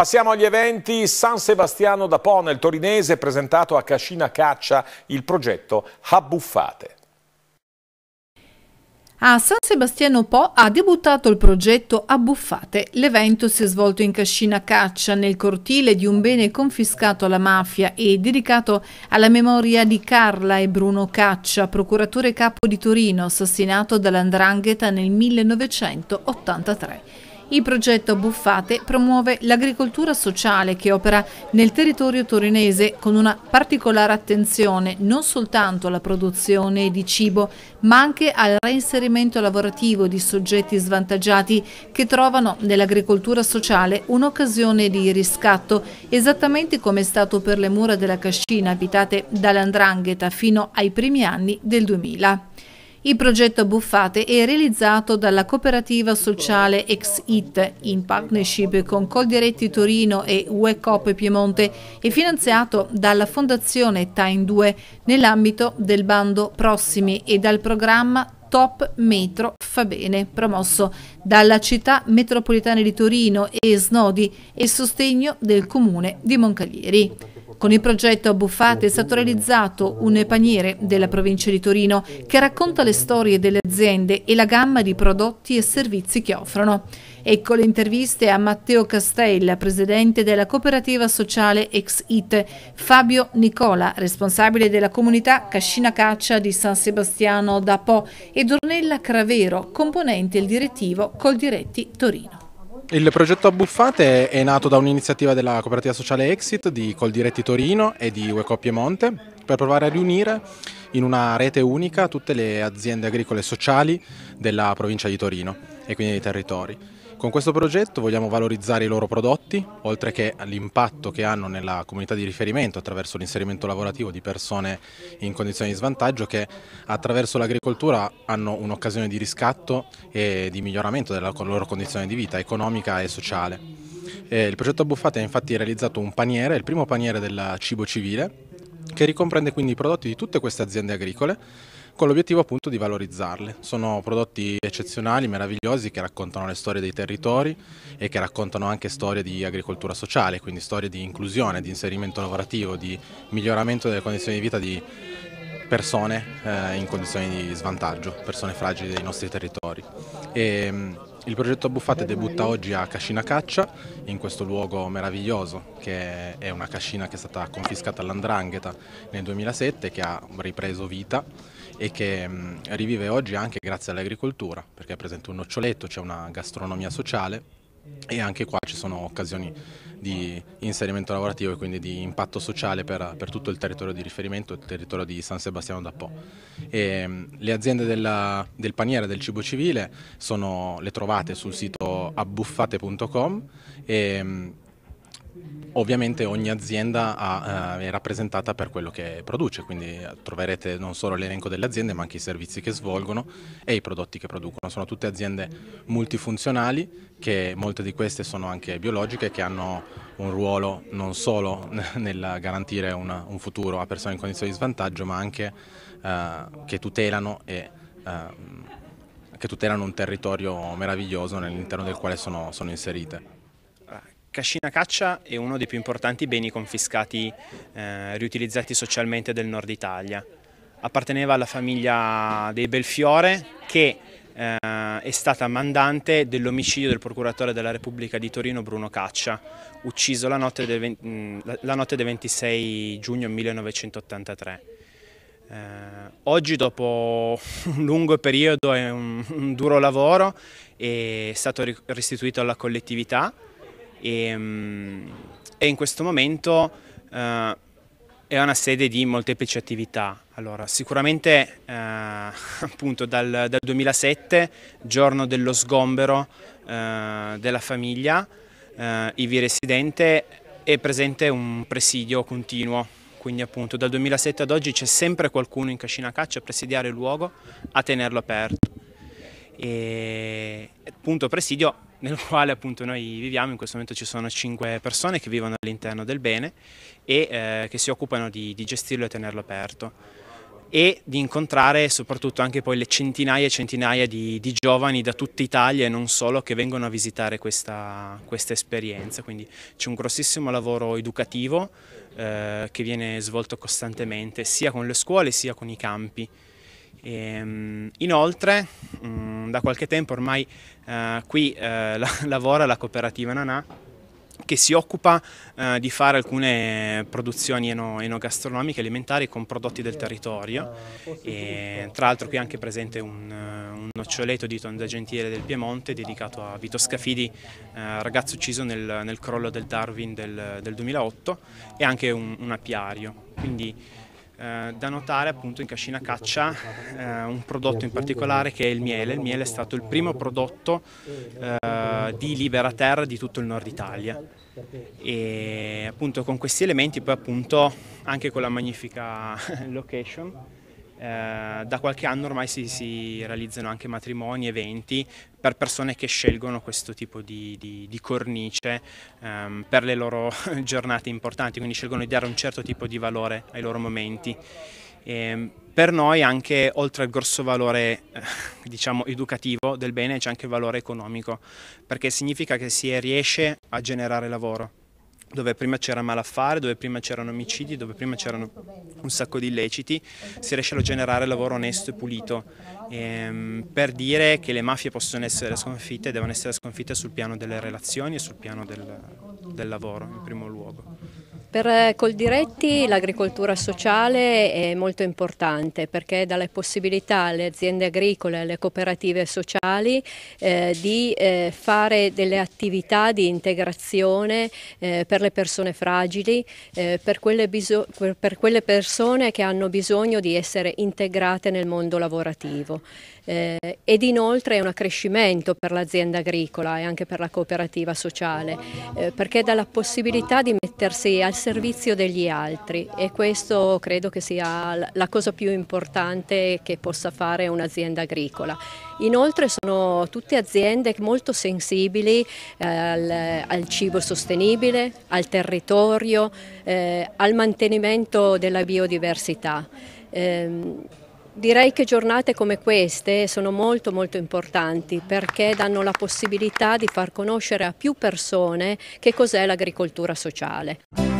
Passiamo agli eventi. San Sebastiano da Po nel Torinese presentato a Cascina Caccia il progetto Abbuffate. A San Sebastiano Po ha debuttato il progetto Abbuffate. L'evento si è svolto in Cascina Caccia, nel cortile di un bene confiscato alla mafia e dedicato alla memoria di Carla e Bruno Caccia, procuratore capo di Torino, assassinato dall'Andrangheta nel 1983. Il progetto Buffate promuove l'agricoltura sociale che opera nel territorio torinese con una particolare attenzione non soltanto alla produzione di cibo ma anche al reinserimento lavorativo di soggetti svantaggiati che trovano nell'agricoltura sociale un'occasione di riscatto esattamente come è stato per le mura della Cascina abitate dall'Andrangheta fino ai primi anni del 2000. Il progetto Buffate è realizzato dalla cooperativa sociale Ex It in partnership con Coldiretti Torino e UE Piemonte e finanziato dalla fondazione Time 2 nell'ambito del bando Prossimi e dal programma Top Metro Fa Bene, promosso dalla città metropolitana di Torino e Snodi e sostegno del comune di Moncalieri. Con il progetto Abbuffate è stato realizzato un paniere della provincia di Torino che racconta le storie delle aziende e la gamma di prodotti e servizi che offrono. Ecco le interviste a Matteo Castella, presidente della cooperativa sociale Ex It, Fabio Nicola, responsabile della comunità Cascina Caccia di San Sebastiano da Po e Dornella Cravero, componente il direttivo Col Diretti Torino. Il progetto Abbuffate è nato da un'iniziativa della cooperativa sociale Exit di Coldiretti Torino e di Ue Monte per provare a riunire in una rete unica tutte le aziende agricole sociali della provincia di Torino e quindi dei territori. Con questo progetto vogliamo valorizzare i loro prodotti, oltre che l'impatto che hanno nella comunità di riferimento attraverso l'inserimento lavorativo di persone in condizioni di svantaggio che attraverso l'agricoltura hanno un'occasione di riscatto e di miglioramento della loro condizione di vita economica e sociale. E il progetto Abbuffate ha infatti realizzato un paniere, il primo paniere del cibo civile, che ricomprende quindi i prodotti di tutte queste aziende agricole con l'obiettivo appunto di valorizzarle. Sono prodotti eccezionali, meravigliosi, che raccontano le storie dei territori e che raccontano anche storie di agricoltura sociale, quindi storie di inclusione, di inserimento lavorativo, di miglioramento delle condizioni di vita di persone eh, in condizioni di svantaggio, persone fragili dei nostri territori. E, ehm, il progetto Buffate debutta oggi a Cascina Caccia, in questo luogo meraviglioso che è una cascina che è stata confiscata all'Andrangheta nel 2007, che ha ripreso vita e che rivive oggi anche grazie all'agricoltura, perché è presente un noccioletto, c'è una gastronomia sociale e anche qua ci sono occasioni di inserimento lavorativo e quindi di impatto sociale per, per tutto il territorio di riferimento, il territorio di San Sebastiano da Po. E, mm, le aziende della, del paniere del cibo civile sono, le trovate sul sito abbuffate.com e mm, Ovviamente ogni azienda ha, eh, è rappresentata per quello che produce, quindi troverete non solo l'elenco delle aziende ma anche i servizi che svolgono e i prodotti che producono. Sono tutte aziende multifunzionali che molte di queste sono anche biologiche che hanno un ruolo non solo nel garantire un, un futuro a persone in condizioni di svantaggio ma anche eh, che tutelano e eh, che tutelano un territorio meraviglioso nell'interno del quale sono, sono inserite. Cascina Caccia è uno dei più importanti beni confiscati, eh, riutilizzati socialmente del nord Italia. Apparteneva alla famiglia dei Belfiore che eh, è stata mandante dell'omicidio del procuratore della Repubblica di Torino Bruno Caccia, ucciso la notte del, 20, mm, la notte del 26 giugno 1983. Eh, oggi dopo un lungo periodo e un, un duro lavoro è stato restituito alla collettività e, ehm, e in questo momento eh, è una sede di molteplici attività. Allora, sicuramente eh, appunto dal, dal, 2007, giorno dello sgombero eh, della famiglia, eh, ivi residente, è presente un presidio continuo. Quindi appunto dal 2007 ad oggi c'è sempre qualcuno in cascina caccia a presidiare il luogo, a tenerlo aperto. E appunto presidio nel quale appunto noi viviamo, in questo momento ci sono cinque persone che vivono all'interno del bene e eh, che si occupano di, di gestirlo e tenerlo aperto e di incontrare soprattutto anche poi le centinaia e centinaia di, di giovani da tutta Italia e non solo che vengono a visitare questa, questa esperienza. Quindi c'è un grossissimo lavoro educativo eh, che viene svolto costantemente sia con le scuole sia con i campi. E, ehm, inoltre, mh, mm, da qualche tempo ormai eh, qui eh, la, lavora la cooperativa Nanà che si occupa eh, di fare alcune produzioni eno, enogastronomiche alimentari con prodotti del territorio e, tra l'altro qui è anche presente un, un noccioleto di Tonda Gentile del Piemonte dedicato a Vito Scafidi, eh, ragazzo ucciso nel, nel, crollo del Darwin del, del 2008 e anche un, un apiario. Quindi, eh, da notare appunto in Cascina Caccia eh, un prodotto in particolare che è il miele. Il miele è stato il primo prodotto eh, di libera terra di tutto il nord Italia e appunto con questi elementi poi appunto anche con la magnifica location eh, da qualche anno ormai si, si, realizzano anche matrimoni, eventi per persone che scelgono questo tipo di, di, di cornice ehm, per le loro giornate importanti, quindi scelgono di dare un certo tipo di valore ai loro momenti. E ehm, per noi anche oltre al grosso valore eh, diciamo, educativo del bene c'è anche il valore economico perché significa che si riesce a generare lavoro dove prima c'era malaffare, dove prima c'erano omicidi, dove prima c'erano un sacco di illeciti, si riesce a generare lavoro onesto e pulito. Ehm, per dire che le mafie possono essere sconfitte, devono essere sconfitte sul piano delle relazioni e sul piano del, del lavoro in primo luogo. Per eh, Coldiretti l'agricoltura sociale è molto importante perché dà la possibilità alle aziende agricole, alle cooperative sociali eh, di eh, fare delle attività di integrazione eh, per le persone fragili, eh, per quelle, per, quelle persone che hanno bisogno di essere integrate nel mondo lavorativo. Eh, ed inoltre è un accrescimento per l'azienda agricola e anche per la cooperativa sociale perché dà la possibilità di mettersi al servizio degli altri e questo credo che sia la cosa più importante che possa fare un'azienda agricola. Inoltre sono tutte aziende molto sensibili eh, al, al, cibo sostenibile, al territorio, eh, al mantenimento della biodiversità. Eh, Direi che giornate come queste sono molto molto importanti perché danno la possibilità di far conoscere a più persone che cos'è l'agricoltura sociale.